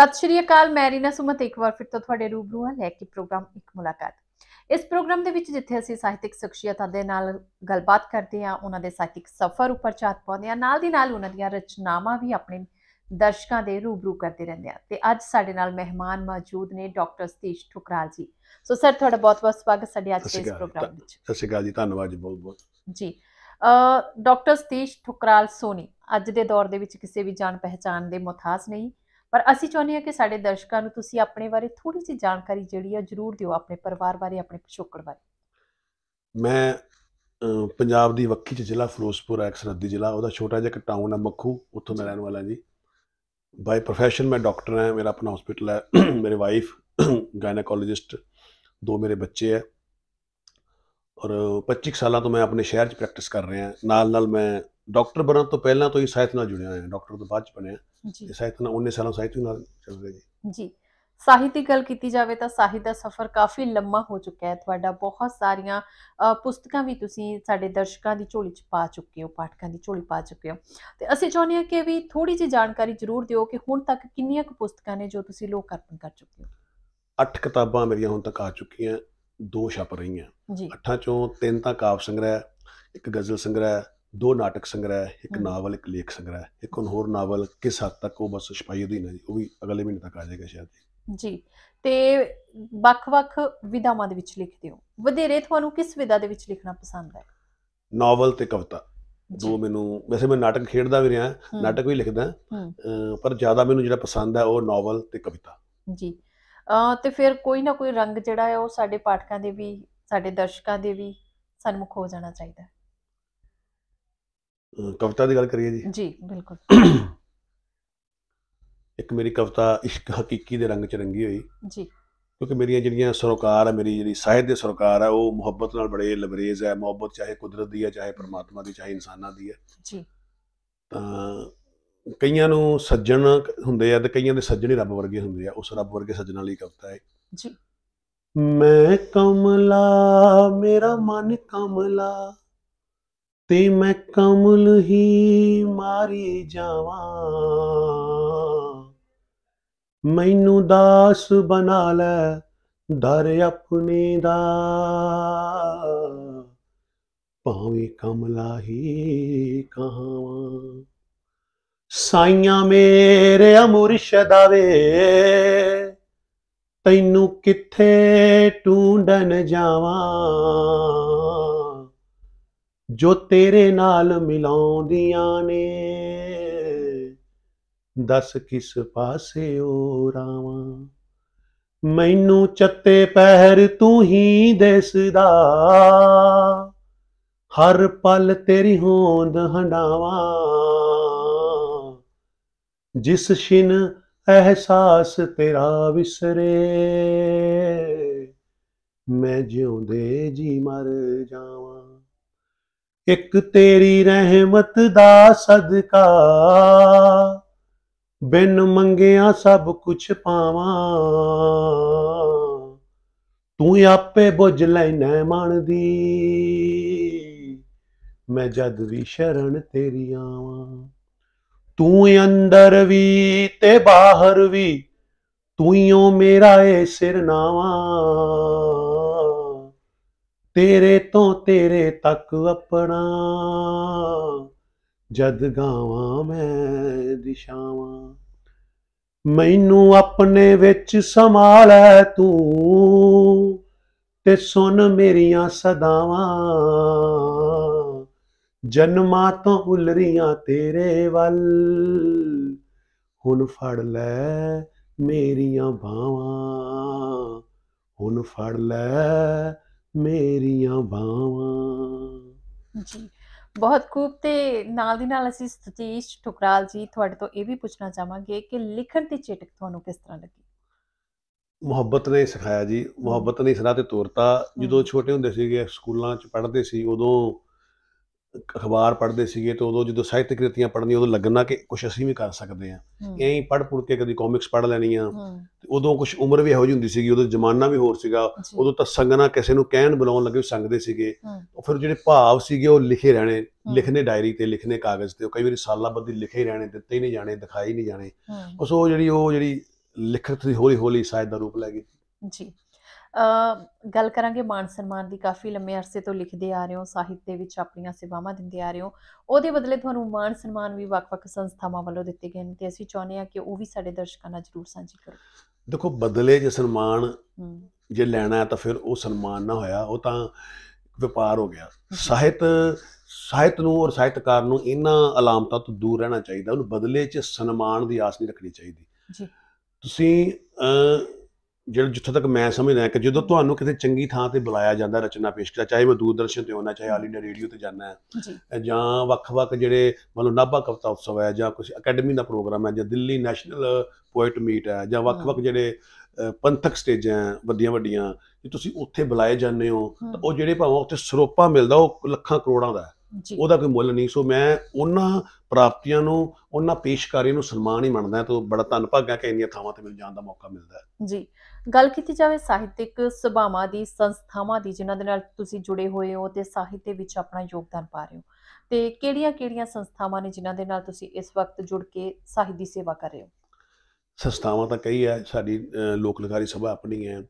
ਸਤਿ ਸ਼੍ਰੀ ਅਕਾਲ ਮੈਂ ਰੀਨਾ ਸੁਮਤ ਇੱਕ ਵਾਰ ਫਿਰ ਤੋਂ ਤੁਹਾਡੇ ਰੂਬਰੂ ਆ ਲੈ ਕੇ ਪ੍ਰੋਗਰਾਮ ਇੱਕ ਮੁਲਾਕਾਤ ਇਸ ਪ੍ਰੋਗਰਾਮ ਦੇ ਵਿੱਚ ਜਿੱਥੇ ਅਸੀਂ ਸਾਹਿਤਿਕ ਸ਼ਖਸੀਅਤਾਂ ਦੇ ਨਾਲ ਗੱਲਬਾਤ ਕਰਦੇ ਹਾਂ ਉਹਨਾਂ ਦੇ ਸਾਹਿਤਿਕ ਸਫ਼ਰ ਉੱਪਰ ਚਾਤ ਪਾਉਂਦੇ ਹਾਂ ਨਾਲ ਦੀ ਨਾਲ ਉਹਨਾਂ ਦੀਆਂ ਰਚਨਾਵਾਂ ਵੀ ਆਪਣੇ ਦਰਸ਼ਕਾਂ ਦੇ ਰੂਬਰੂ ਕਰਦੇ ਰਹਿੰਦੇ ਆ ਤੇ ਅੱਜ ਸਾਡੇ ਨਾਲ ਮਹਿਮਾਨ ਮੌਜੂਦ ਨੇ ਡਾਕਟਰ ਸਤੀਸ਼ ਠੁਕਰਾਲ ਜੀ ਸੋ ਸਰ ਤੁਹਾਡਾ ਬਹੁਤ-ਬਹੁਤ ਸਵਾਗਤ ਸਾਡੇ ਅੱਜ ਦੇ ਇਸ ਪ੍ਰੋਗਰਾਮ ਵਿੱਚ ਸਤਿ ਸ਼੍ਰੀ ਅਕਾਲ ਜੀ ਧੰਨਵਾਦ ਜੀ ਬਹੁਤ-ਬਹੁਤ ਜੀ ਅ ਡਾਕਟਰ ਸਤੀਸ਼ ਠੁਕਰਾਲ ਸੋਨੀ ਅੱਜ ਦੇ ਦੌਰ ਦੇ ਵਿੱਚ ਕਿਸੇ ਵੀ ਜਾਣ ਪਹਿਚਾਨ ਦੇ ਮੁਤਾਜ ਨਹੀਂ ਔਰ ਅਸੀਂ ਚਾਹੁੰਦੇ ਹਾਂ ਕਿ ਸਾਡੇ ਦਰਸ਼ਕਾਂ ਨੂੰ ਤੁਸੀਂ ਆਪਣੇ ਬਾਰੇ ਥੋੜੀ ਜਿਹੀ ਜਾਣਕਾਰੀ ਜਿਹੜੀ ਆ ਜ਼ਰੂਰ ਦਿਓ ਆਪਣੇ ਪਰਿਵਾਰ ਬਾਰੇ ਆਪਣੇ ਪਿਛੋਕੜ ਬਾਰੇ ਮੈਂ ਪੰਜਾਬ ਦੀ ਵੱਖੀ ਚ ਜ਼ਿਲ੍ਹਾ ਫਿਰੋਜ਼ਪੁਰ ਐਕਸ ਰੱਦੀ ਜ਼ਿਲ੍ਹਾ ਉਹਦਾ ਛੋਟਾ ਜਿਹਾ ਇੱਕ ਟਾਊਨ ਹੈ ਮੱਖੂ ਉੱਥੋਂ ਮੈਂ ਰਹਿਣ ਵਾਲਾ ਜੀ ਬਾਈ ਪ੍ਰੋਫੈਸ਼ਨ ਮੈਂ ਡਾਕਟਰ ਹਾਂ ਮੇਰਾ ਆਪਣਾ ਹਸਪੀਟਲ ਹੈ ਮੇਰੇ ਵਾਈਫ ਗਾਇਨੋਕੋਲੋਜਿਸਟ ਦੋ ਮੇਰੇ ਬੱਚੇ ਆ ਔਰ 25 ਸਾਲਾਂ ਤੋਂ ਮੈਂ ਆਪਣੇ ਸ਼ਹਿਰ 'ਚ ਪ੍ਰੈਕਟਿਸ ਕਰ ਰਿਹਾ ਨਾਲ ਨਾਲ ਮੈਂ ਡਾਕਟਰ ਬਣਨ ਤੋਂ ਪਹਿਲਾਂ ਤੋਂ ਹੀ ਸਾਇਤ ਨਾਲ ਜੁੜਿਆ ਹੋਇਆ ਡਾਕਟਰ ਤੋਂ ਬਾਅਦ 'ਚ ਬਣਿਆ ਜੀ ਸਾਹਿਤ ਨਾਲ 19 ਸਾਲਾਂ ਸਾਹਿਤ ਨਾਲ ਚੱਲ ਰਿਹਾ ਜੀ ਜੀ ਸਾਹਿਤ ਦੀ ਗੱਲ ਕੀਤੀ ਜਾਵੇ ਤਾਂ ਸਾਹਿਤ ਦਾ ਸਫ਼ਰ ਕਾਫੀ ਲੰਮਾ ਹੋ ਚੁੱਕਿਆ ਹੈ ਤੁਹਾਡਾ ਬਹੁਤ ਸਾਰੀਆਂ ਪੁਸਤਕਾਂ ਵੀ ਤੁਸੀਂ ਸਾਡੇ ਦਰਸ਼ਕਾਂ ਦੀ ਝੋਲੀ 'ਚ ਪਾ ਚੁੱਕੇ ਹੋ ਪਾਠਕਾਂ ਦੀ ਝੋਲੀ ਪਾ ਚੁੱਕੇ ਹੋ ਤੇ ਅਸੀਂ ਚਾਹੁੰਦੇ ਹਾਂ ਕਿ ਵੀ ਥੋੜੀ ਜਿਹੀ ਜਾਣਕਾਰੀ ਜ਼ਰੂਰ ਦਿਓ ਕਿ ਹੁਣ ਤੱਕ ਕਿੰਨੀਆਂ ਕੁ ਪੁਸਤਕਾਂ ਨੇ ਜੋ ਤੁਸੀਂ ਲੋਕ ਅਰਪਣ ਕਰ ਚੁੱਕੇ ਹੋ ਅੱਠ ਕਿਤਾਬਾਂ ਮੇਰੀਆਂ ਹੁਣ ਤੱਕ ਆ ਚੁੱਕੀਆਂ ਦੋ ਛਪ ਰਹੀਆਂ ਅੱਠਾਂ ਚੋਂ ਤਿੰਨ ਤਾਂ ਕਾਵ ਸੰਗ੍ਰਹਿ ਇੱਕ ਗਜ਼ਲ ਸੰਗ੍ਰਹਿ ਦੋ ਨਾਟਕ ਸੰਗ੍ਰਹਿ ਇੱਕ ਨਾਵਲ ਇੱਕ ਲੇਖ ਸੰਗ੍ਰਹਿ ਇੱਕ ਹੋਰ ਨਾਵਲ ਕਿਸ ਹੱਦ ਤੱਕ ਉਹ ਬਸ ਛਪਾਈ ਉਹਦੀ ਨਹੀਂ ਉਹ ਵੀ ਅਗਲੇ ਮਹੀਨੇ ਤੱਕ ਆ ਜਾਏਗਾ ਸ਼ਾਇਦ ਜੀ ਤੇ ਵੱਖ-ਵੱਖ ਵਿਧਾਵਾਂ ਦੇ ਵਿੱਚ ਲਿਖਦੇ ਹੋ ਵਧੇਰੇ ਤੁਹਾਨੂੰ ਕਿਸ ਵਿਧਾ ਦੇ ਵਿੱਚ ਲਿਖਣਾ ਪਸੰਦ ਹੈ ਨਾਵਲ ਤੇ ਕਵਿਤਾ ਦੋ ਮੈਨੂੰ ਵੈਸੇ ਮੈਂ ਨਾਟਕ ਖੇਡਦਾ ਵੀ ਰਿਹਾ ਨਾਟਕ ਵੀ ਲਿਖਦਾ ਪਰ ਜ਼ਿਆਦਾ ਮੈਨੂੰ ਜਿਹੜਾ ਪਸੰਦ ਹੈ ਉਹ ਨਾਵਲ ਤੇ ਕਵਿਤਾ ਜੀ ਤੇ ਫਿਰ ਕੋਈ ਨਾ ਕੋਈ ਰੰਗ ਜਿਹੜਾ ਹੈ ਉਹ ਸਾਡੇ ਪਾਠਕਾਂ ਦੇ ਵੀ ਸਾਡੇ ਦਰਸ਼ਕਾਂ ਦੇ ਵੀ ਸਨਮੁਖ ਹੋ ਜਾਣਾ ਚਾਹੀਦਾ ਕਵਿਤਾ ਦੀ ਗੱਲ ਕਰੀਏ ਜੀ ਜੀ ਬਿਲਕੁਲ ਇੱਕ ਮੇਰੀ ਕਵਿਤਾ ਇਸ਼ਕ ਹਕੀਕੀ ਦੇ ਰੰਗ ਚ ਰੰਗੀ ਹੋਈ ਜੀ ਕਿਉਂਕਿ ਮੇਰੀਆਂ ਜਿਹੜੀਆਂ ਸਰਕਾਰ ਆ ਮੇਰੀ ਜਿਹੜੀ ਸਾਹਿਤ ਦੇ ਸਰਕਾਰ ਆ ਉਹ ਮੁਹੱਬਤ ਨਾਲ ਬੜੇ ਲਬਰੇਜ਼ ਹੈ ਮੁਹੱਬਤ ਚਾਹੇ ਕੁਦਰਤ ਦੀ ਹੈ ਚਾਹੇ ਪਰਮਾਤਮਾ ਦੀ ਚਾਹੇ ਇਨਸਾਨਾਂ ਦੀ ਹੈ ਜੀ ਤਾਂ ਕਈਆਂ ਨੂੰ ਸੱਜਣ ਹੁੰਦੇ ਆ ਤੇ ਕਈਆਂ ਦੇ ਸੱਜਣ ਹੀ ਰੱਬ ਵਰਗੇ ਹੁੰਦੇ ਆ ਉਸ ਰੱਬ ਵਰਗੇ ਸੱਜਣਾਂ ਲਈ ਕਵਿਤਾ ਹੈ ਜੀ ਮੈਂ ਕਮਲਾ ਮੇਰਾ ਮਨ ਕਮਲਾ ਤੇ ਮੈਂ ਕਮਲ ਹੀ ਮਾਰੀ ਜਾਵਾਂ ਮੈਨੂੰ ਦਾਸ ਬਣਾ ਲੈ ਦਰ ਆਪਣੇ ਦਾ ਭਾਵੇਂ ਕਮਲਾ ਹੀ ਕਹਾਵਾਂ ਸਾਈਆਂ ਮੇਰੇ ਅਮੁਰਸ਼ਦ ਆਵੇ ਤੈਨੂੰ ਕਿੱਥੇ ਟੁੰਡਨ ਜਾਵਾਂ ਜੋ ਤੇਰੇ ਨਾਲ ਮਿਲਾਉਂਦੀਆਂ ਨੇ ਦੱਸ ਕਿਸ ਪਾਸੇ ਓ ਰਾਵਾਂ ਮੈਨੂੰ ਚੱਤੇ ਪਹਿਰ ਤੂੰ ਹੀ ਦੇਸਦਾ ਹਰ ਪਲ ਤੇਰੀ ਹੋਂਦ ਹੰਡਾਵਾਂ ਜਿਸ ਸ਼ਿਨ ਅਹਿਸਾਸ ਤੇਰਾ ਵਿਸਰੇ ਮੈਂ ਜਿਉਂਦੇ ਜੀ ਮਰ ਜਾਵਾਂ ਇੱਕ ਤੇਰੀ ਰਹਿਮਤ ਦਾ ਸਦਕਾ ਬਿਨ ਮੰਗਿਆ ਸਭ ਕੁਝ ਪਾਵਾਂ ਤੂੰ ਆਪੇ ਬੁਝ ਲੈਣਾ ਮਨ ਦੀ ਮੈਂ ਜਦ ਵੀ ਸ਼ਰਨ ਤੇਰੀ ਆਵਾਂ ਤੂੰ ਅੰਦਰ ਵੀ ਤੇ ਬਾਹਰ ਵੀ ਤੂੰ ਹੀ ਮੇਰਾ ਏ ਸਿਰ ਨਾਵਾਂ ਤੇਰੇ ਤੋਂ ਤੇਰੇ ਤੱਕ ਆਪਣਾ ਜਦ ਗਾਵਾਂ ਮੈਂ ਦਿਸ਼ਾਵਾਂ ਮੈਨੂੰ ਆਪਣੇ ਵਿੱਚ ਸਮਾ ਲੈ ਤੂੰ ਤੇ ਸੁਣ ਮੇਰੀਆਂ ਸਦਾਵਾਂ ਜਨਮਾਂ ਤੋਂ ਉਲਰੀਆਂ ਤੇਰੇ ਵੱਲ ਹੁਣ ਫੜ ਲੈ ਮੇਰੀਆਂ ਬਾਹਾਂ ਹੁਣ ਫੜ ਲੈ ਮੇਰੀਆਂ ਬਾਹਾਂ ਜੀ ਬਹੁਤ ਖੂਬ ਤੇ ਨਾਲ ਦੀ ਨਾਲ ਅਸੀਂ ਸਤੀਸ਼ ਠੁਕਰਾਲ ਜੀ ਤੁਹਾਡੇ ਤੋਂ ਇਹ ਵੀ ਪੁੱਛਣਾ ਚਾਹਾਂਗੇ ਕਿ ਲਿਖਣ ਦੀ ਚੇਟਕ ਤੁਹਾਨੂੰ ਕਿਸ ਤਰ੍ਹਾਂ ਲੱਗੀ ਮੁਹੱਬਤ ਨੇ ਸਿਖਾਇਆ ਜੀ ਮੁਹੱਬਤ ਨੇ ਸਲਾਹ ਤੇ ਤੋਰਤਾ ਜਦੋਂ ਛੋਟੇ ਹੁੰਦੇ ਸੀਗੇ ਸਕੂਲਾਂ 'ਚ ਪੜ੍ਹਦੇ ਸੀ ਉਦੋਂ ਅਖਬਾਰ ਪੜ੍ਹਦੇ ਸੀਗੇ ਤੇ ਉਦੋਂ ਜਦੋਂ ਸਾਹਿਤਕ ਕ੍ਰਿਤੀਆਂ ਪੜ੍ਹਨੀ ਉਦੋਂ ਲੱਗਣਾ ਕਿ ਕੁਝ ਅਸੀਂ ਵੀ ਕਰ ਸਕਦੇ ਆ ਐਂ ਪੜ੍ਹ ਪੜ ਕੇ ਕਦੀ ਕਾਮਿਕਸ ਪੜ੍ਹ ਲੈਣੀਆਂ ਤੇ ਉਦੋਂ ਕੁਝ ਉਮਰ ਵੀ ਇਹੋ ਜਿਹੀ ਹੁੰਦੀ ਸੀਗੀ ਉਦੋਂ ਜ਼ਮਾਨਾ ਵੀ ਹੋਰ ਸੀਗਾ ਉਦੋਂ ਤਾਂ ਸੰਗਣਾ ਕਿਸੇ ਨੂੰ ਕਹਿਣ ਬੁਲਾਉਣ ਲੱਗੇ ਸੰਗਦੇ ਸੀਗੇ ਉਹ ਫਿਰ ਜਿਹੜੇ ਭਾਵ ਸੀਗੇ ਉਹ ਲਿਖੇ ਰਹਿਣੇ ਲਿਖਨੇ ਡਾਇਰੀ ਤੇ ਲਿਖਨੇ ਕਾਗਜ਼ ਤੇ ਉਹ ਕਈ ਵਾਰੀ ਸਾਲਾਂ ਸਾਲਾਬੱਧੀ ਲਿਖੇ ਰਹਿਣੇ ਦਿੱਤੇ ਹੀ ਨਹੀਂ ਜਾਣੇ ਦਿਖਾਈ ਨਹੀਂ ਜਾਣੇ ਉਸ ਉਹ ਜਿਹੜੀ ਉਹ ਜਿਹੜੀ ਲਿਖਤ ਦੀ ਹੌਲੀ ਹੌਲੀ ਸਾਇਦ ਦਾ ਰੂਪ ਲੈ ਗਈ ਜੀ ਗੱਲ ਕਰਾਂਗੇ ਮਾਨ ਸਨਮਾਨ ਦੀ ਕਾਫੀ ਲੰਮੇ ਅਰਸੇ ਤੋਂ ਲਿਖਦੇ ਆ ਰਹੇ ਹੋ ਸਾਹਿਤ ਦੇ ਵਿੱਚ ਆਪਣੀਆਂ ਸੇਵਾਵਾਂ ਦਿੰਦੇ ਆ ਰਹੇ ਹੋ ਉਹਦੇ ਬਦਲੇ ਤੁਹਾਨੂੰ ਮਾਨ ਸਨਮਾਨ ਵੀ ਵੱਖ-ਵੱਖ ਸੰਸਥਾਵਾਂ ਵੱਲੋਂ ਦਿੱਤੇ ਗਏ ਨੇ ਤੇ ਅਸੀਂ ਚਾਹੁੰਦੇ ਆ ਕਿ ਉਹ ਵੀ ਸਾਡੇ ਦਰਸ਼ਕਾਂ ਨਾਲ ਜਰੂਰ ਸਾਂਝੀ ਕਰੋ ਦੇਖੋ ਬਦਲੇ ਜੇ ਸਨਮਾਨ ਜੇ ਲੈਣਾ ਹੈ ਤਾਂ ਫਿਰ ਉਹ ਸਨਮਾਨ ਨਾ ਹੋਇਆ ਉਹ ਤਾਂ ਵਪਾਰ ਹੋ ਗਿਆ ਸਾਹਿਤ ਸਾਹਿਤ ਨੂੰ ਔਰ ਸਾਹਿਤਕਾਰ ਨੂੰ ਇਹਨਾਂ ਅਲਾਮਤਾਂ ਤੋਂ ਦੂਰ ਰਹਿਣਾ ਚਾਹੀਦਾ ਉਹਨੂੰ ਬਦਲੇ 'ਚ ਸਨਮਾਨ ਦੀ ਆਸ ਨਹੀਂ ਰੱਖਣੀ ਚਾਹੀਦੀ ਜੀ ਤੁਸੀਂ ਜਿਹੜਾ ਜਿੱਥੋਂ ਤੱਕ ਮੈਂ ਸਮਝਦਾ ਕਿ ਜਦੋਂ ਤੁਹਾਨੂੰ ਕਿਤੇ ਚੰਗੀ ਥਾਂ ਤੇ ਬੁਲਾਇਆ ਜਾਂਦਾ ਰਚਨਾ ਪੇਸ਼ ਕਰਾ ਚਾਹੇ ਮੈਂ ਦੂਰਦਰਸ਼ਨ ਤੇ ਹੋਣਾ ਚਾਹੇ ਆਲੀ ਇੰਡੀਆ ਰੇਡੀਓ ਤੇ ਜਾਣਾ ਹੈ ਜਾਂ ਵੱਖ-ਵੱਖ ਜਿਹੜੇ ਮਤਲਬ ਨਾਭਾ ਕਵਿਤਾ ਉਤਸਵ ਹੈ ਜਾਂ ਕੁਝ ਅਕੈਡਮੀ ਦਾ ਪ੍ਰੋਗਰਾਮ ਹੈ ਜਾਂ ਦਿੱਲੀ ਨੈਸ਼ਨਲ ਪੋਇਟ ਮੀਟ ਹੈ ਜਾਂ ਵੱਖ-ਵੱਖ ਜਿਹੜੇ ਪੰਥਕ ਸਟੇਜਾਂ ਵੱਡੀਆਂ-ਵੱਡੀਆਂ ਜੇ ਤੁਸੀਂ ਉੱਥੇ ਬੁਲਾਏ ਜਾਂਦੇ ਹੋ ਤਾਂ ਉਹ ਜਿਹੜੇ ਭਾਵੇਂ ਉੱਥੇ ਸਰੋਪਾ ਮਿਲਦਾ ਉਹ ਲੱਖਾਂ ਕਰੋੜਾਂ ਦਾ ਉਹਦਾ ਕੋਈ ਮੁੱਲ ਨਹੀਂ ਸੋ ਮੈਂ ਉਹਨਾਂ ਪ੍ਰਾਪਤੀਆਂ ਨੂੰ ਉਹਨਾਂ ਪੇਸ਼ਕਾਰੀਆਂ ਨੂੰ ਸਨਮਾਨ ਹੀ ਮੰਨਦਾ ਤਾਂ ਬੜਾ ਹੈ ਕਿ ਇੰਨੀਆਂ ਥਾਵਾਂ ਤੇ ਮੈਨੂੰ ਜਾਣ ਦਾ ਮੌਕਾ ਮਿਲਦਾ ਜੀ ਗੱਲ ਕੀਤੀ ਜਾਵੇ ਸਾਹਿਤਿਕ ਸਭਾਵਾਂ ਦੀ ਸੰਸਥਾਵਾਂ ਦੀ ਜਿਨ੍ਹਾਂ ਦੇ ਨਾਲ ਤੁਸੀਂ ਜੁੜੇ ਹੋਏ ਹੋ ਤੇ ਸਾਹਿਤ ਦੇ ਵਿੱਚ ਆਪਣਾ ਯੋਗਦਾਨ ਪਾ ਰਹੇ ਹੋ ਤੇ ਕਿਹੜੀਆਂ-ਕਿਹੜੀਆਂ ਸੰਸਥਾਵਾਂ ਨੇ ਜਿਨ੍ਹਾਂ ਦੇ ਨਾਲ ਤੁਸੀਂ ਇਸ ਵਕਤ ਜੁੜ ਕੇ ਸਾਹਿਤ ਦੀ ਸੇਵਾ ਕਰ ਰਹੇ ਹੋ ਸੰਸਥਾਵਾਂ ਤਾਂ ਕਈ ਹੈ ਸਾਡੀ ਲੋਕ ਲਗਾਰੀ ਸਭਾ ਆਪਣੀ ਹੈ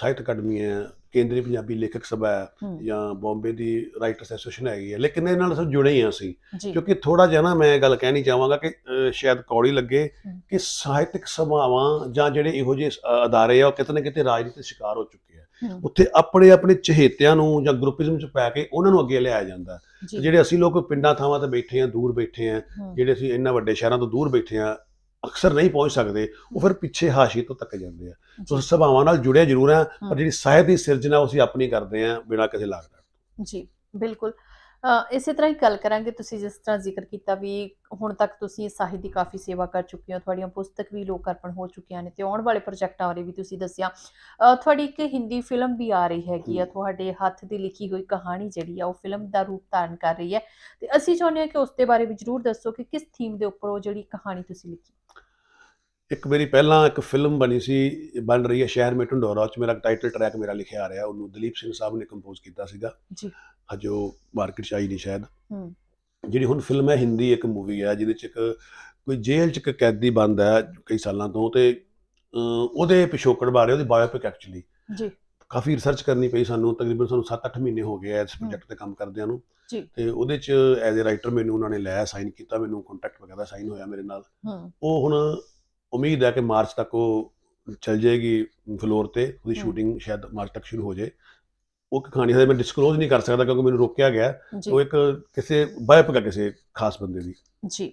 ਸਾਹਿਤ ਅਕੈਡਮੀ ਹੈ ਕੇਂਦਰੀ ਪੰਜਾਬੀ ਲੇਖਕ ਸਭਾ ਹੈ ਜਾਂ ਬੰਬੇ ਦੀ ਰਾਈਟਰਸ ਐਸੋਸੀਏਸ਼ਨ ਹੈਗੀ ਹੈ ਲੇਕਿਨ ਇਹ ਨਾਲ ਸਭ ਜੁੜੇ ਹੀ ਅਸੀਂ ਕਿਉਂਕਿ ਥੋੜਾ ਜਿਹਾ ਨਾ ਮੈਂ ਗੱਲ ਕਹਿਣੀ ਚਾਹਾਂਗਾ ਕਿ ਸ਼ਾਇਦ ਕੌੜੀ ਲੱਗੇ ਕਿ ਸਾਹਿਤਕ ਸਭਾਵਾਂ ਜਾਂ ਜਿਹੜੇ ਇਹੋ ਜਿਹੇ ਅਦਾਰੇ ਆ ਉਹ ਕਿਤੇ ਨਾ ਕਿਤੇ ਰਾਜਨੀਤਿਕ ਸ਼ਿਕਾਰ ਹੋ ਚੁੱਕੇ ਆ ਉੱਥੇ ਆਪਣੇ ਆਪਣੇ ਚਹੇਤਿਆਂ ਨੂੰ ਜਾਂ ਗਰੁੱਪਿਜ਼ਮ ਚ ਪਾ ਕੇ ਉਹਨਾਂ ਨੂੰ ਅੱਗੇ ਲਿਆਇਆ ਜਾਂਦਾ ਜਿਹੜੇ ਅਸੀਂ ਲੋਕ ਪਿੰਡਾਂ ਥਾਵਾਂ ਤੇ ਬੈਠੇ ਆ ਦੂਰ ਬੈਠੇ ਆ ਜਿਹੜੇ ਅਸੀਂ ਇੰਨਾ ਵੱਡੇ ਸ਼ਹਿਰਾਂ ਤੋਂ ਦੂਰ ਬੈਠੇ ਆ ਅਕਸਰ ਨਹੀਂ ਪਹੁੰਚ ਸਕਦੇ ਉਹ ਫਿਰ ਪਿੱਛੇ ਹਾਸ਼ੀ ਤੋਂ ਤੱਕ ਜਾਂਦੇ ਆ ਸੋ ਸਭਾਵਾਂ ਨਾਲ ਜੁੜਿਆ ਜ਼ਰੂਰ ਆ ਪਰ ਜਿਹੜੀ ਸਾਹਿਤ ਦੀ ਸਿਰਜਣਾ ਉਸੇ ਆਪਣੀ ਕਰਦੇ ਆ ਬਿਨਾਂ ਕਿਸੇ ਲਾਗ ਡਾਟ ਜੀ ਬਿਲਕੁਲ ਇਸੇ ਤਰ੍ਹਾਂ ਹੀ ਗੱਲ ਕਰਾਂਗੇ ਤੁਸੀਂ ਜਿਸ ਤਰ੍ਹਾਂ ਜ਼ਿਕਰ ਕੀਤਾ ਵੀ ਹੁਣ ਤੱਕ ਤੁਸੀਂ ਸਾਹਿਤ ਦੀ ਕਾਫੀ ਸੇਵਾ ਕਰ ਚੁੱਕੇ ਹੋ ਤੁਹਾਡੀਆਂ ਪੁਸਤਕ ਵੀ ਲੋਕ ਅਰਪਣ ਹੋ ਚੁੱਕੀਆਂ ਨੇ ਤੇ ਆਉਣ ਵਾਲੇ ਪ੍ਰੋਜੈਕਟਾਂ ਬਾਰੇ ਵੀ ਤੁਸੀਂ ਦੱਸਿਆ ਤੁਹਾਡੀ ਇੱਕ ਹਿੰਦੀ ਫਿਲਮ ਵੀ ਆ ਰਹੀ ਹੈਗੀ ਆ ਤੁਹਾਡੇ ਹੱਥ ਦੀ ਲਿਖੀ ਹੋਈ ਕਹਾਣੀ ਜਿਹੜੀ ਆ ਉਹ ਫਿਲਮ ਦਾ ਰੂਪ ਧਾਰਨ ਕਰ ਰਹੀ ਹੈ ਤੇ ਅਸੀਂ ਚਾਹੁੰਦੇ ਹਾਂ ਕਿ ਉਸ ਦੇ ਬਾਰੇ ਵੀ ਜ਼ਰੂਰ ਦੱਸੋ ਕਿ ਕਿਸ ਥੀਮ ਦੇ ਉੱਪਰ ਉਹ ਜਿਹੜੀ ਕਹਾਣੀ ਤੁਸੀਂ ਲਿਖੀ ਇੱਕ ਮੇਰੀ ਪਹਿਲਾਂ ਇੱਕ ਫਿਲਮ ਬਣੀ ਸੀ ਬਣ ਰਹੀ ਹੈ ਸ਼ਹਿਰ ਮੇ ਢੰਡੋਰਾ ਚ ਮੇਰਾ ਟਾਈਟਲ ਟਰੈਕ ਮੇਰਾ ਲਿਖਿਆ ਆ ਰਿਹਾ ਉਹਨੂੰ ਦਲੀਪ ਸਿੰਘ ਸਾਹਿਬ ਨੇ ਕੰਪੋਜ਼ ਕੀਤਾ ਸੀਗਾ ਜੀ ਹਜੋ ਮਾਰਕੀਟ ਚ ਆਈ ਨਹੀਂ ਸ਼ਾਇਦ ਹੂੰ ਜਿਹੜੀ ਹੁਣ ਫਿਲਮ ਹੈ ਹਿੰਦੀ ਇੱਕ ਮੂਵੀ ਹੈ ਜਿਹਦੇ ਚ ਇੱਕ ਕੋਈ ਜੇਲ੍ਹ ਚ ਇੱਕ ਕੈਦੀ ਬੰਦ ਹੈ ਕਈ ਸਾਲਾਂ ਤੋਂ ਤੇ ਉਹਦੇ ਪਿਛੋਕੜ ਬਾਰੇ ਉਹਦੀ ਬਾਇਓਪਿਕ ਐਕਚੁਅਲੀ ਜੀ ਕਾਫੀ ਰਿਸਰਚ ਕਰਨੀ ਪਈ ਸਾਨੂੰ ਤਕਰੀਬਨ ਸਾਨੂੰ 7-8 ਮਹੀਨੇ ਹੋ ਗਏ ਇਸ ਪ੍ਰੋਜੈਕਟ ਤੇ ਕੰਮ ਕਰਦਿਆਂ ਨੂੰ ਤੇ ਉਹਦੇ ਚ ਐਜ਼ ਅ ਰਾਈਟਰ ਮੈਨੂੰ ਉਹਨਾਂ ਨੇ ਲੈ ਸਾਈਨ ਕੀਤਾ ਮੈਨੂੰ ਕੰਟੈਕਟ ਵਗੈਰਾ ਸਾਈਨ ਹੋਇਆ ਮੇਰੇ ਨਾਲ ਉਹ ਹੁਣ ਉਮੀਦ ਹੈ ਕਿ ਮਾਰਚ ਤੱਕ ਉਹ ਚਲ ਜਾਏਗੀ ਫਲੋਰ ਤੇ ਉਹਦੀ ਸ਼ੂਟਿੰਗ ਸ਼ਾਇਦ ਮਾਰਚ ਤੱਕ ਸ਼ੁਰੂ ਹੋ ਜਾਏ ਉਹ ਕਹਾਣੀ ਦਾ ਮੈਂ ਡਿਸਕਲੋਜ਼ ਨਹੀਂ ਕਰ ਸਕਦਾ ਕਿਉਂਕਿ ਮੈਨੂੰ ਰੋਕਿਆ ਗਿਆ ਉਹ ਇੱਕ ਕਿਸੇ ਬਾਇਪਕਾ ਕਿਸੇ ਖਾਸ ਬੰਦੇ ਦੀ ਜੀ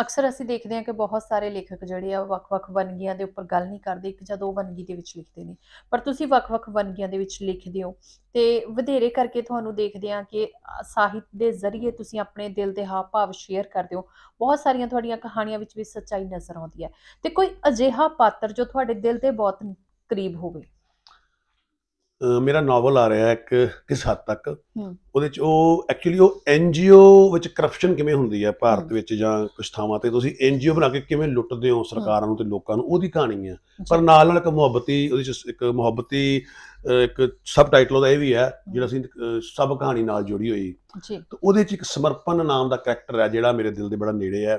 ਅਕਸਰ ਅਸੀਂ ਦੇਖਦੇ ਹਾਂ ਕਿ ਬਹੁਤ ਸਾਰੇ ਲੇਖਕ ਜਿਹੜੇ ਆ ਵੱਖ-ਵੱਖ ਵੰਗੀਆਂ ਦੇ ਉੱਪਰ ਗੱਲ ਨਹੀਂ ਕਰਦੇ ਇੱਕ ਜਾਂ ਦੋ ਵੰਗੀ ਦੇ ਵਿੱਚ ਲਿਖਦੇ ਨੇ ਪਰ ਤੁਸੀਂ ਵੱਖ-ਵੱਖ ਵੰਗੀਆਂ ਦੇ ਵਿੱਚ ਲਿਖਦੇ ਹੋ ਤੇ ਵਧੇਰੇ ਕਰਕੇ ਤੁਹਾਨੂੰ ਦੇਖਦੇ ਆ ਕਿ ਸਾਹਿਤ ਦੇ ਜ਼ਰੀਏ ਤੁਸੀਂ ਆਪਣੇ ਦਿਲ ਦੇ ਹਾਵ ਭਾਵ ਸ਼ੇਅਰ ਕਰਦੇ ਹੋ ਬਹੁਤ ਸਾਰੀਆਂ ਤੁਹਾਡੀਆਂ ਕਹਾਣੀਆਂ ਵਿੱਚ ਵੀ ਸੱਚਾਈ ਨਜ਼ਰ ਆਉਂਦੀ ਹੈ ਤੇ ਕੋਈ ਅਜਿਹਾ ਪਾਤਰ ਜੋ ਤੁਹਾਡੇ ਦਿਲ ਦੇ ਬਹੁਤ ਕਰੀਬ ਹੋਵੇ ਮੇਰਾ ਨਾਵਲ ਆ ਰਿਹਾ ਇੱਕ ਕਿਸ ਹੱਦ ਤੱਕ ਉਹਦੇ ਚ ਉਹ ਐਕਚੁਅਲੀ ਉਹ ਐਨਜੀਓ ਵਿੱਚ ਕਰਪਸ਼ਨ ਕਿਵੇਂ ਹੁੰਦੀ ਹੈ ਭਾਰਤ ਵਿੱਚ ਜਾਂ ਕੁਝ ਥਾਵਾਂ ਤੇ ਤੁਸੀਂ ਐਨਜੀਓ ਬਣਾ ਕੇ ਕਿਵੇਂ ਲੁੱਟਦੇ ਹੋ ਸਰਕਾਰਾਂ ਨੂੰ ਤੇ ਲੋਕਾਂ ਨੂੰ ਉਹਦੀ ਕਹਾਣੀ ਹੈ ਪਰ ਨਾਲ ਨਾਲ ਇੱਕ ਮੁਹੱਬਤੀ ਉਹਦੇ ਚ ਇੱਕ ਮੁਹੱਬਤੀ ਇੱਕ ਸਬ ਟਾਈਟਲ ਉਹਦਾ ਇਹ ਵੀ ਹੈ ਜਿਹੜਾ ਅਸੀਂ ਸਭ ਕਹਾਣੀ ਨਾਲ ਜੁੜੀ ਹੋਈ ਜੀ ਤੇ ਉਹਦੇ ਚ ਇੱਕ ਸਮਰਪਣ ਨਾਮ ਦਾ ਕੈਰੈਕਟਰ ਹੈ ਜਿਹੜਾ ਮੇਰੇ ਦਿਲ ਦੇ ਬੜਾ ਨੇੜੇ ਹੈ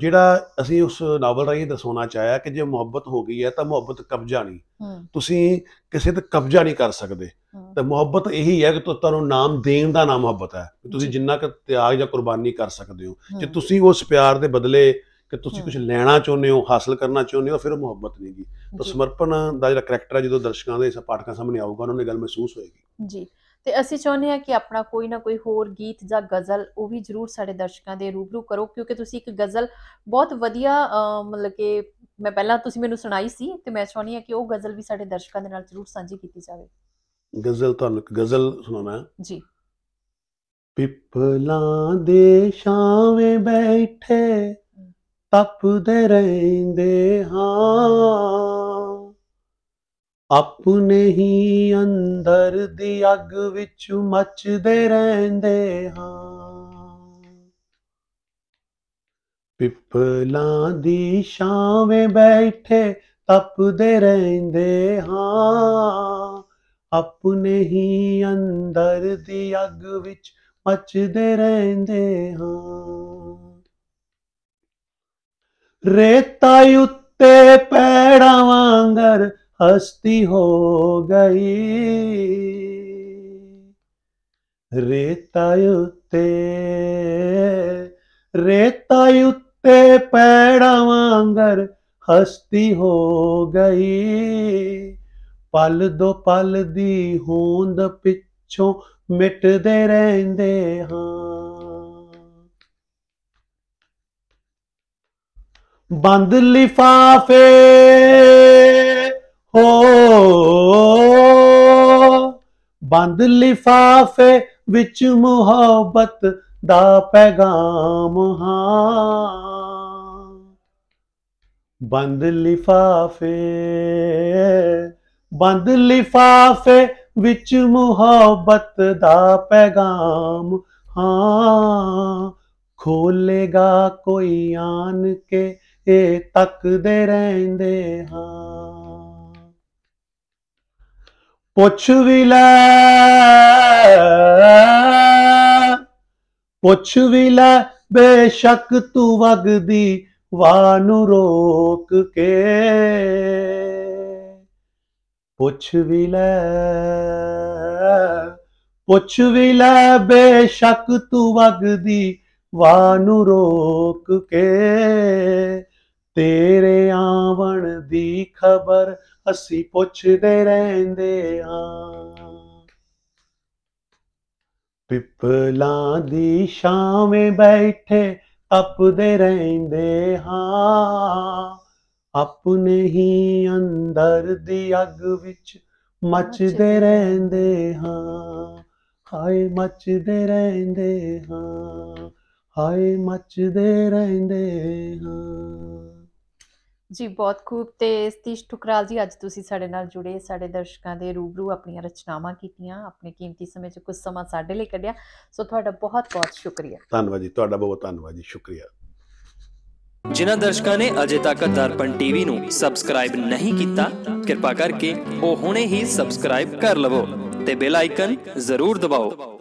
ਜਿਹੜਾ ਅਸੀਂ ਉਸ ਨਾਵਲ ਰਾਹੀਂ ਦੱਸਣਾ ਚਾਹਿਆ ਕਿ ਜੇ ਮੁਹੱਬਤ ਹੋ ਗਈ ਹੈ ਤਾਂ ਮੁਹੱਬਤ ਕਬਜ਼ਾ ਨਹੀਂ ਤੁਸੀਂ ਕਿਸੇ ਤੇ ਕਬਜ਼ਾ ਨਹੀਂ ਕਰ ਸਕਦੇ ਤਾਂ ਮੁਹੱਬਤ ਇਹੀ ਹੈ ਕਿ ਤੁਹਾਨੂੰ ਨਾਮ ਦੇਣ ਦਾ ਨਾਮ ਮੁਹੱਬਤ ਹੈ ਤੁਸੀਂ ਜਿੰਨਾ ਕੁ ਤਿਆਗ ਜਾਂ ਕੁਰਬਾਨੀ ਕਰ ਸਕਦੇ ਹੋ ਜੇ ਤੁਸੀਂ ਉਸ ਪਿਆਰ ਦੇ ਬਦਲੇ ਕਿ ਤੁਸੀਂ ਕੁਝ ਲੈਣਾ ਚਾਹੁੰਦੇ ਹੋ ਹਾਸਲ ਕਰਨਾ ਚਾਹੁੰਦੇ ਹੋ ਫਿਰ ਮੁਹੱਬਤ ਨਹੀਂਗੀ ਤਾਂ ਸਮਰਪਣ ਦਾ ਜਿਹੜਾ ਕੈਰੈਕਟਰ ਹੈ ਜਦੋਂ ਦਰਸ਼ਕਾਂ ਦੇ ਪਾਠਕਾਂ ਸਾਹਮਣੇ ਆਊਗਾ ਉਹਨਾਂ ਨੂੰ ਗੱਲ ਮਹਿਸੂਸ ਹੋਏਗੀ ਜੀ ਤੇ ਅਸੀਂ ਚਾਹੁੰਦੇ ਹਾਂ ਕਿ ਆਪਣਾ ਕੋਈ ਨਾ ਕੋਈ ਹੋਰ ਗੀਤ ਜਾਂ ਗਜ਼ਲ ਉਹ ਵੀ ਜਰੂਰ ਸਾਡੇ ਦਰਸ਼ਕਾਂ ਦੇ ਰੂਬਰੂ ਕਰੋ ਕਿਉਂਕਿ ਤੁਸੀਂ ਇੱਕ ਗਜ਼ਲ ਬਹੁਤ ਵਧੀਆ ਮਤਲਬ ਕਿ ਮੈਂ ਪਹਿਲਾਂ ਤੁਸੀਂ ਮੈਨੂੰ ਸੁਣਾਈ ਸੀ ਤੇ ਮੈਂ ਚਾਹੁੰਦੀ ਹਾਂ ਕਿ ਉਹ ਗਜ਼ਲ ਵੀ ਸਾਡੇ ਦਰਸ਼ਕਾਂ ਦੇ ਨਾਲ ਜਰੂਰ ਸਾਂਝੀ ਕੀਤੀ ਜਾਵੇ ਗਜ਼ਲ ਤੁਹਾਨੂੰ ਗਜ਼ਲ ਸੁਣਾਉਣਾ ਹੈ ਜੀ ਪਿਪਲਾਂ ਦੇ ਛਾਵੇਂ ਬੈਠੇ ਤਪਦੇ ਰਹਿੰਦੇ ਹਾਂ ਆਪਣੇ ਹੀ ਅੰਦਰ ਦੀ ਅੱਗ ਵਿੱਚ ਮੱਚਦੇ ਰਹਿੰਦੇ ਹਾਂ ਪਿੱਪਲਾਂ ਦੀ ਛਾਵੇਂ ਬੈਠੇ ਤਪਦੇ ਰਹਿੰਦੇ ਹਾਂ ਆਪਣੇ ਹੀ ਅੰਦਰ ਦੀ ਅੱਗ ਵਿੱਚ ਮੱਚਦੇ ਰਹਿੰਦੇ ਹਾਂ ਰੇਤਾ ਉੱਤੇ ਪੈੜਾਂ ਵਾਂਗਰ हस्ती ਹੋ ਗਈ ਰੇਤਾ ਉੱਤੇ ਰੇਤਾ ਉੱਤੇ ਪੈੜਾਂ ਵਾਂਗਰ ਹਸਤੀ ਹੋ ਗਈ ਪਲ ਦੋ ਪਲ ਦੀ ਹੋਂਦ ਪਿੱਛੋਂ ਮਿਟਦੇ ਰਹਿੰਦੇ ਹਾਂ ਬੰਦ ਲਿਫਾਫੇ ਬੰਦ ਲਿਫਾਫੇ ਵਿੱਚ ਮੁਹੱਬਤ ਦਾ ਪੈਗਾਮ ਹਾਂ ਬੰਦ ਲਿਫਾਫੇ ਬੰਦ ਲਿਫਾਫੇ ਵਿੱਚ ਮੁਹੱਬਤ ਦਾ ਪੈਗਾਮ ਹਾਂ ਖੋਲੇਗਾ ਕੋਈ ਆਨ ਕੇ ਇਹ ਤੱਕਦੇ ਰਹਿੰਦੇ ਹਾਂ ਪੁੱਛ ਵੀ ਲੈ ਪੁੱਛ ਵੀ ਲੈ ਬੇਸ਼ੱਕ ਤੂੰ ਵਗਦੀ ਵਾਹ ਨੂੰ ਰੋਕ ਕੇ ਪੁੱਛ ਵੀ ਲੈ ਪੁੱਛ ਵੀ ਲੈ ਬੇਸ਼ੱਕ ਤੂੰ ਵਗਦੀ ਵਾਹ ਨੂੰ ਰੋਕ ਕੇ ਤੇਰੇ ਆਵਣ ਦੀ ਖਬਰ ਅਸੀਂ ਪੁੱਛਦੇ ਰਹਿੰਦੇ ਹਾਂ ਪਿਪਲਾਂ ਦੀ ਛਾਵੇਂ ਬੈਠੇ ਅਪਦੇ ਰਹਿੰਦੇ ਹਾਂ ਆਪਣੇ ਹੀ ਅੰਦਰ ਦੀ ਅੱਗ ਵਿੱਚ ਮੱਚਦੇ ਰਹਿੰਦੇ ਹਾਂ ਹਾਏ ਮੱਚਦੇ ਰਹਿੰਦੇ ਹਾਂ ਹਾਏ ਮੱਚਦੇ ਰਹਿੰਦੇ ਹਾਂ ਜੀ ਬਹੁਤ ਖੂਬ ਤੇ ਸਤੀਸ਼ ਠੁਕਰਾਲ ਜੀ ਅੱਜ ਤੁਸੀਂ ਸਾਡੇ ਨਾਲ ਜੁੜੇ ਸਾਡੇ ਦਰਸ਼ਕਾਂ ਦੇ ਰੂਬਰੂ ਆਪਣੀਆਂ ਰਚਨਾਵਾਂ ਕੀਤੀਆਂ ਆਪਣੇ ਕੀਮਤੀ ਸਮੇਂ 'ਚ ਕੁਝ ਸਮਾਂ ਸਾਡੇ ਲਈ ਕੱਢਿਆ ਸੋ ਤੁਹਾਡਾ ਬਹੁਤ-ਬਹੁਤ ਸ਼ੁਕਰੀਆ ਧੰਨਵਾਦ ਜੀ ਤੁਹਾਡਾ ਬਹੁਤ ਧੰਨਵਾਦ ਜੀ ਸ਼ੁਕਰੀਆ ਜਿਨ੍ਹਾਂ ਦਰਸ਼ਕਾਂ ਨੇ ਅਜੇ ਤੱਕ ਦਰਪਣ ਟੀਵੀ ਨੂੰ ਸਬਸਕ੍ਰਾਈਬ ਨਹੀਂ ਕੀਤਾ ਕਿਰਪਾ ਕਰਕੇ ਉਹ ਹੁਣੇ ਹੀ ਸਬਸਕ੍ਰਾਈਬ ਕਰ ਲਵੋ ਤੇ ਬੈਲ ਆਈਕਨ ਜ਼ਰੂਰ ਦਬਾਓ